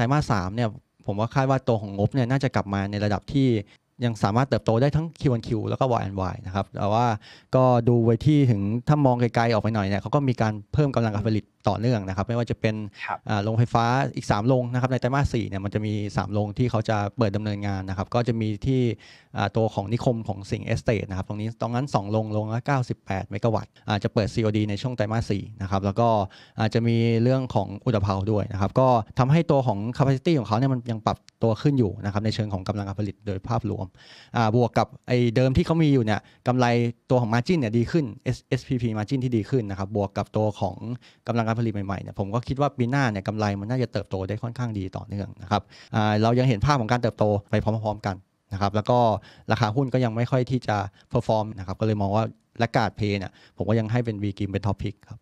ไตรมาสสามเนี่ย ผมว่าคาดว่าตัวของงบเนี่ย น่าจะกลับมาในระดับที่ยังสามารถเติบโตได้ทั้ง Q1Q แล้วก็ Y&Y นะครับ แต่ว่าก็ดูไว้ที่ถึงถ้ามองไกลๆออกไปหน่อยเนี่ยเขาก็มีการเพิ่มกำลังการผลิตต่อเนื่องนะครับ ไม่ว่าจะเป็นโรงไฟฟ้าอีก 3 โรงนะครับในไตรมาส4เนี่ยมันจะมี 3 โรงที่เขาจะเปิดดำเนินงานนะครับ ก็จะมีที่ตัวของนิคมของสิงเอสเตทนะครับตรงนี้ตรงนั้น 2 โรงโรงละ 98เมกะวัตต์จะเปิด COD ในช่วงไตรมาส4นะครับแล้วก็อาจจะมีเรื่องของอุตภาด้วยนะครับก็ทำให้ตัวของ capacity ของเขาเนี่ยมันยังปรับตัวขึ้นอยู่นะครับในเชิงของกำลังการผลิตโดยภาพรวมบวกกับไอ้เดิมที่เขามีอยู่เนี่ยกำไรตัวของ Margin เนี่ยดีขึ้น SPP Margin ที่ดีขึ้นนะครับบวกกับตัวของกำลังการผลิตใหม่ๆเนี่ยผมก็คิดว่าปีหน้าเนี่ยกำไรมันน่าจะเติบโตได้ค่อนข้างดีต่อเนื่องนะครับเรายังเห็นภาพของการเติบโตไปพร้อมๆกันนะครับแล้วก็ราคาหุ้นก็ยังไม่ค่อยที่จะเพอร์ฟอร์มนะครับก็เลยมองว่าและกาดเพย์เนี่ยผมก็ยังให้เป็นวีกิมเป็นท็อปพิกครับ